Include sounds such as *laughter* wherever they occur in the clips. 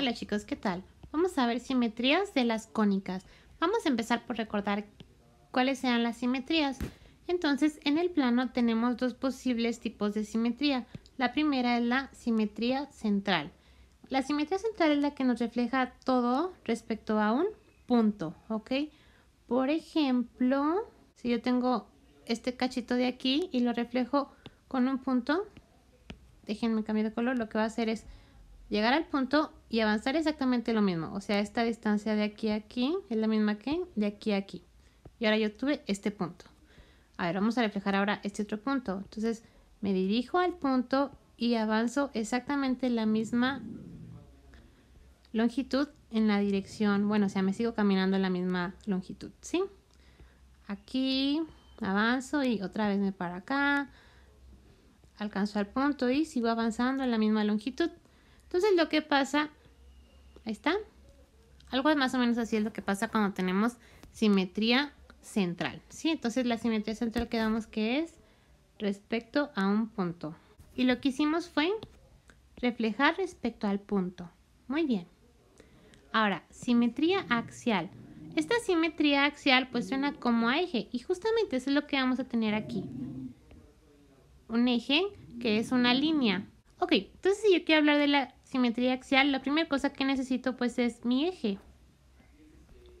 Hola chicos, ¿qué tal? Vamos a ver simetrías de las cónicas. Vamos a empezar por recordar cuáles sean las simetrías. Entonces, en el plano tenemos dos posibles tipos de simetría. La primera es la simetría central. La simetría central es la que nos refleja todo respecto a un punto, ¿ok? Por ejemplo, si yo tengo este cachito de aquí y lo reflejo con un punto, déjenme cambiar de color, lo que va a hacer es llegar al punto y avanzar exactamente lo mismo. O sea, esta distancia de aquí a aquí es la misma que de aquí a aquí. Y ahora yo tuve este punto. A ver, vamos a reflejar ahora este otro punto. Entonces, me dirijo al punto y avanzo exactamente la misma longitud en la dirección, bueno, o sea, me sigo caminando en la misma longitud, ¿sí? Aquí avanzo y otra vez me para acá, alcanzo al punto y sigo avanzando en la misma longitud. Entonces lo que pasa está. Algo más o menos así es lo que pasa cuando tenemos simetría central. ¿sí? Entonces la simetría central que damos que es respecto a un punto. Y lo que hicimos fue reflejar respecto al punto. Muy bien. Ahora, simetría axial. Esta simetría axial pues suena como a eje y justamente eso es lo que vamos a tener aquí. Un eje que es una línea. Ok, entonces si yo quiero hablar de la simetría axial, la primera cosa que necesito pues es mi eje.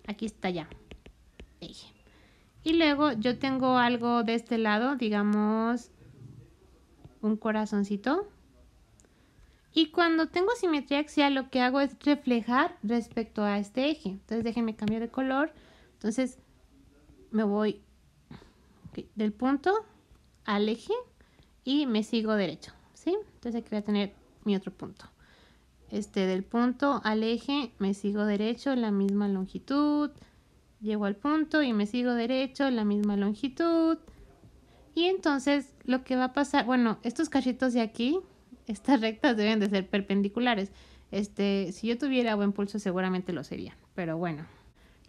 Aquí está ya. Eje. Y luego yo tengo algo de este lado, digamos un corazoncito. Y cuando tengo simetría axial lo que hago es reflejar respecto a este eje. Entonces déjenme cambiar de color. Entonces me voy del punto al eje y me sigo derecho. ¿sí? Entonces aquí voy a tener mi otro punto este, del punto al eje, me sigo derecho, la misma longitud, llego al punto y me sigo derecho, la misma longitud. Y entonces lo que va a pasar, bueno, estos cachitos de aquí, *laughs* estas rectas deben de ser perpendiculares. Este, si yo tuviera buen pulso seguramente lo serían, pero bueno.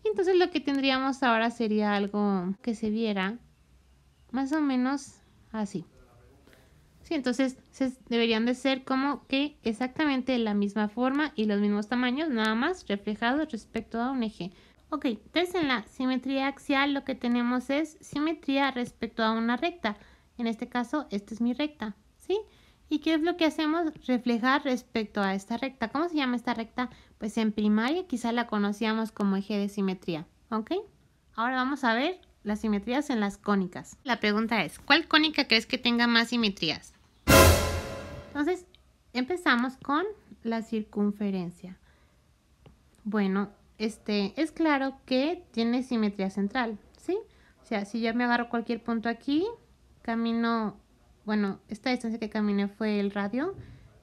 Entonces lo que tendríamos ahora sería algo que se viera más o menos así entonces deberían de ser como que exactamente la misma forma y los mismos tamaños, nada más reflejados respecto a un eje. Ok, entonces en la simetría axial lo que tenemos es simetría respecto a una recta. En este caso, esta es mi recta, ¿sí? ¿Y qué es lo que hacemos? Reflejar respecto a esta recta. ¿Cómo se llama esta recta? Pues en primaria quizá la conocíamos como eje de simetría, ¿ok? Ahora vamos a ver las simetrías en las cónicas. La pregunta es, ¿cuál cónica crees que tenga más simetrías? Entonces, empezamos con la circunferencia. Bueno, este, es claro que tiene simetría central, ¿sí? O sea, si yo me agarro cualquier punto aquí, camino, bueno, esta distancia que caminé fue el radio.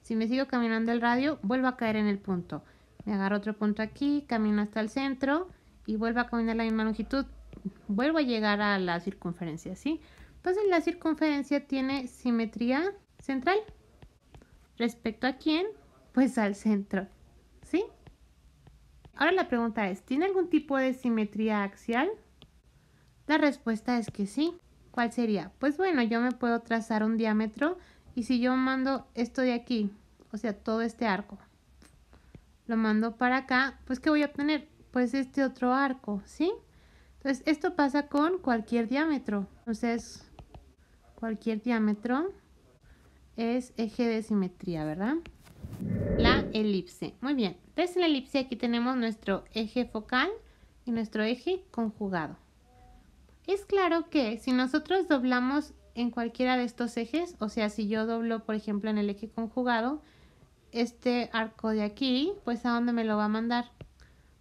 Si me sigo caminando el radio, vuelvo a caer en el punto. Me agarro otro punto aquí, camino hasta el centro y vuelvo a caminar la misma longitud. Vuelvo a llegar a la circunferencia, ¿sí? Entonces la circunferencia tiene simetría central. ¿Respecto a quién? Pues al centro. ¿Sí? Ahora la pregunta es, ¿tiene algún tipo de simetría axial? La respuesta es que sí. ¿Cuál sería? Pues bueno, yo me puedo trazar un diámetro y si yo mando esto de aquí, o sea, todo este arco, lo mando para acá, pues ¿qué voy a obtener? Pues este otro arco, ¿sí? Entonces, esto pasa con cualquier diámetro. Entonces, cualquier diámetro es eje de simetría, ¿verdad? La elipse. Muy bien. Desde la elipse aquí tenemos nuestro eje focal y nuestro eje conjugado. Es claro que si nosotros doblamos en cualquiera de estos ejes, o sea, si yo doblo, por ejemplo, en el eje conjugado, este arco de aquí, pues ¿a dónde me lo va a mandar?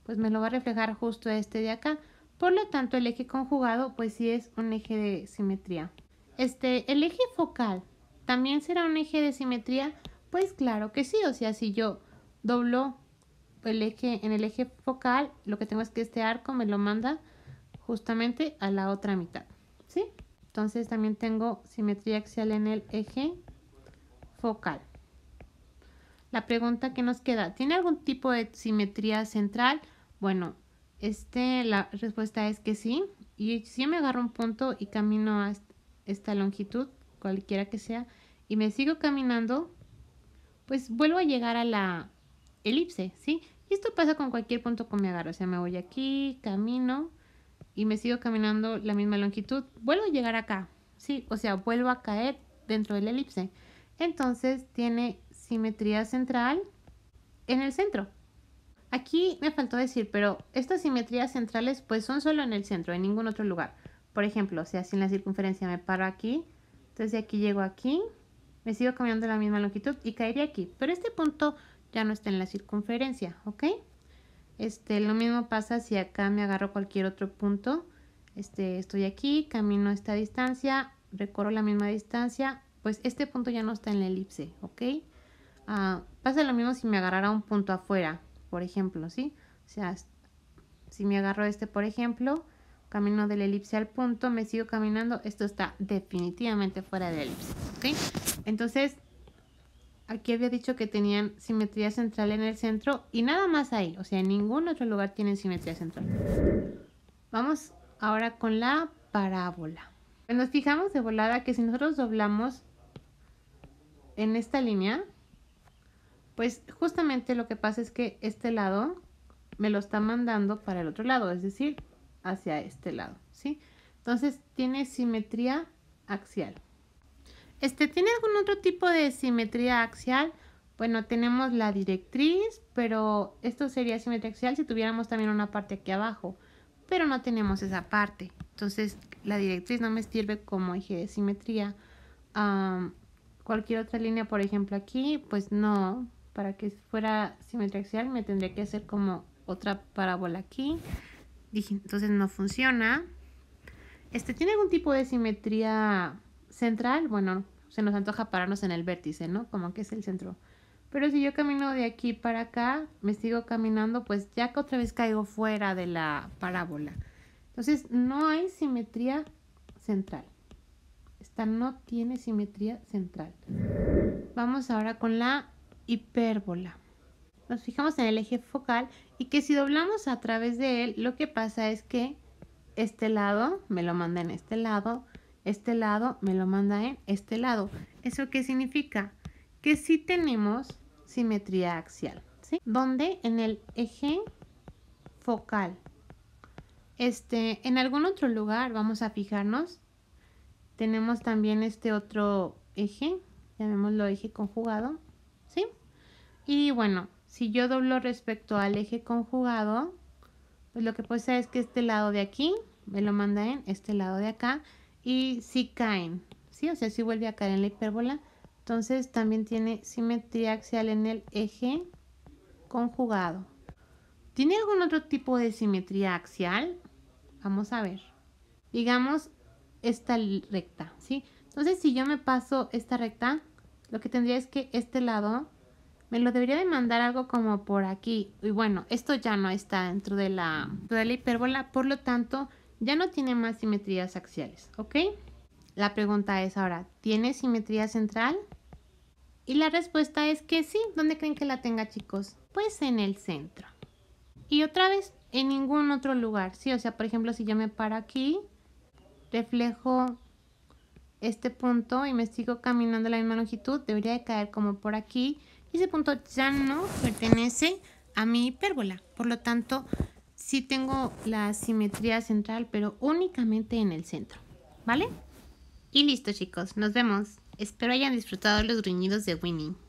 Pues me lo va a reflejar justo este de acá. Por lo tanto, el eje conjugado, pues sí es un eje de simetría. Este, el eje focal ¿También será un eje de simetría? Pues claro que sí, o sea, si yo doblo el eje en el eje focal, lo que tengo es que este arco me lo manda justamente a la otra mitad, ¿sí? Entonces también tengo simetría axial en el eje focal. La pregunta que nos queda, ¿tiene algún tipo de simetría central? Bueno, este, la respuesta es que sí. Y si me agarro un punto y camino a esta longitud, cualquiera que sea, y me sigo caminando, pues vuelvo a llegar a la elipse, ¿sí? Y esto pasa con cualquier punto con mi agarro. O sea, me voy aquí, camino y me sigo caminando la misma longitud. Vuelvo a llegar acá, ¿sí? O sea, vuelvo a caer dentro de la elipse. Entonces tiene simetría central en el centro. Aquí me faltó decir, pero estas simetrías centrales pues son solo en el centro, en ningún otro lugar. Por ejemplo, o sea, si en la circunferencia me paro aquí, entonces de aquí llego aquí, me sigo caminando la misma longitud y caería aquí. Pero este punto ya no está en la circunferencia, ¿ok? Este, lo mismo pasa si acá me agarro cualquier otro punto. Este, estoy aquí, camino esta distancia, recorro la misma distancia, pues este punto ya no está en la elipse, ¿ok? Ah, pasa lo mismo si me agarrara un punto afuera, por ejemplo, ¿sí? O sea, si me agarro este, por ejemplo, camino de la elipse al punto, me sigo caminando, esto está definitivamente fuera de elipse, ¿ok? Entonces, aquí había dicho que tenían simetría central en el centro y nada más ahí, o sea, en ningún otro lugar tienen simetría central. Vamos ahora con la parábola. Pues nos fijamos de volada que si nosotros doblamos en esta línea, pues justamente lo que pasa es que este lado me lo está mandando para el otro lado, es decir, hacia este lado, ¿sí? Entonces tiene simetría axial. Este, ¿Tiene algún otro tipo de simetría axial? Bueno, tenemos la directriz, pero esto sería simetría axial si tuviéramos también una parte aquí abajo, pero no tenemos esa parte. Entonces, la directriz no me sirve como eje de simetría. cualquier otra línea, por ejemplo, aquí, pues no. Para que fuera simetría axial me tendría que hacer como otra parábola aquí. Dije, entonces no funciona. Este, ¿Tiene algún tipo de simetría central? Bueno, se nos antoja pararnos en el vértice, ¿no? Como que es el centro. Pero si yo camino de aquí para acá, me sigo caminando, pues ya que otra vez caigo fuera de la parábola. Entonces, no hay simetría central. Esta no tiene simetría central. Vamos ahora con la hipérbola nos fijamos en el eje focal y que si doblamos a través de él, lo que pasa es que este lado me lo manda en este lado, este lado me lo manda en este lado. ¿Eso qué significa? Que sí tenemos simetría axial, ¿sí? Donde en el eje focal. Este, en algún otro lugar, vamos a fijarnos, tenemos también este otro eje, llamémoslo eje conjugado, ¿sí? Y bueno, si yo doblo respecto al eje conjugado, pues lo que ser es que este lado de aquí me lo manda en este lado de acá y si caen, ¿sí? O sea, si vuelve a caer en la hipérbola, entonces también tiene simetría axial en el eje conjugado. ¿Tiene algún otro tipo de simetría axial? Vamos a ver. Digamos esta recta, ¿sí? Entonces, si yo me paso esta recta, lo que tendría es que este lado me lo debería de mandar algo como por aquí. Y bueno, esto ya no está dentro de la, la hipérbola, por lo tanto, ya no tiene más simetrías axiales, ¿ok? La pregunta es ahora, ¿tiene simetría central? Y la respuesta es que sí. ¿Dónde creen que la tenga, chicos? Pues en el centro. Y otra vez, en ningún otro lugar, ¿sí? O sea, por ejemplo, si yo me paro aquí, reflejo este punto y me sigo caminando la misma longitud, debería de caer como por aquí ese punto ya no pertenece a mi hipérbola. Por lo tanto, sí tengo la simetría central, pero únicamente en el centro. ¿Vale? Y listo, chicos. Nos vemos. Espero hayan disfrutado los gruñidos de Winnie.